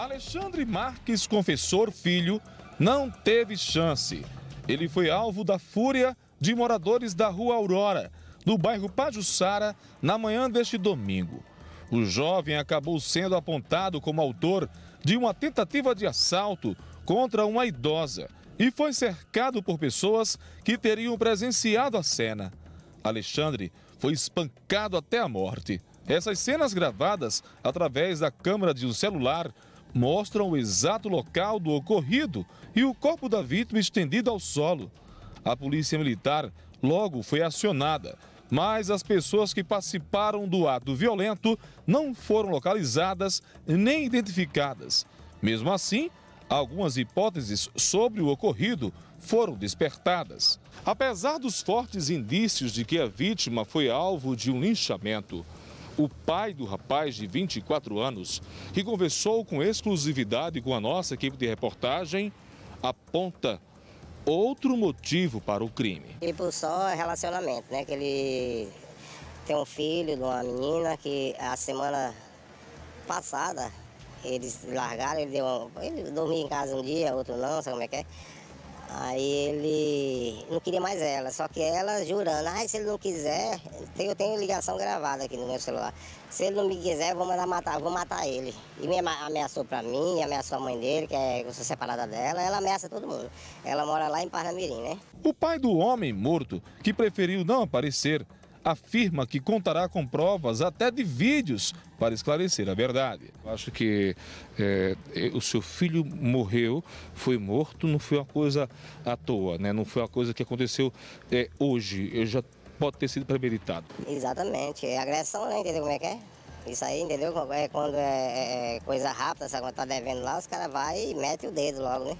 Alexandre Marques, confessor filho, não teve chance. Ele foi alvo da fúria de moradores da Rua Aurora, do bairro Pajuçara, na manhã deste domingo. O jovem acabou sendo apontado como autor de uma tentativa de assalto contra uma idosa e foi cercado por pessoas que teriam presenciado a cena. Alexandre foi espancado até a morte. Essas cenas gravadas através da câmera de um celular mostram o exato local do ocorrido e o corpo da vítima estendido ao solo. A polícia militar logo foi acionada, mas as pessoas que participaram do ato violento não foram localizadas nem identificadas. Mesmo assim, algumas hipóteses sobre o ocorrido foram despertadas. Apesar dos fortes indícios de que a vítima foi alvo de um linchamento, o pai do rapaz de 24 anos, que conversou com exclusividade com a nossa equipe de reportagem, aponta outro motivo para o crime. E por só relacionamento, né? Que ele tem um filho de uma menina que a semana passada eles largaram, ele, deu um, ele dormia em casa um dia, outro não, sabe como é que é? Aí ele não queria mais ela. Só que ela jurando, ah, se ele não quiser, eu tenho ligação gravada aqui no meu celular. Se ele não me quiser, eu vou mandar matar, vou matar ele. E me ameaçou pra mim, ameaçou a mãe dele, que é, eu sou separada dela, ela ameaça todo mundo. Ela mora lá em Parnamirim, né? O pai do homem morto, que preferiu não aparecer, afirma que contará com provas até de vídeos para esclarecer a verdade. Acho que é, é, o seu filho morreu, foi morto, não foi uma coisa à toa, né? não foi uma coisa que aconteceu é, hoje. Eu já pode ter sido premeditado. Exatamente, é agressão, né? Entendeu como é que é? Isso aí, entendeu? É quando é, é, é coisa rápida, sabe? Quando tá devendo lá, os caras vai e metem o dedo logo, né?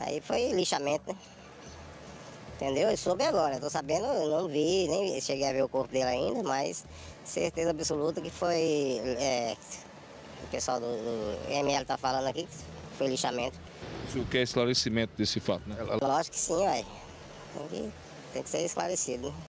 Aí foi lixamento, né? Entendeu? Eu soube agora, tô sabendo, não vi, nem cheguei a ver o corpo dele ainda, mas certeza absoluta que foi. É, o pessoal do, do ML tá falando aqui, que foi lixamento. O senhor quer é esclarecimento desse fato, né? Lógico que sim, ué. Tem que, tem que ser esclarecido.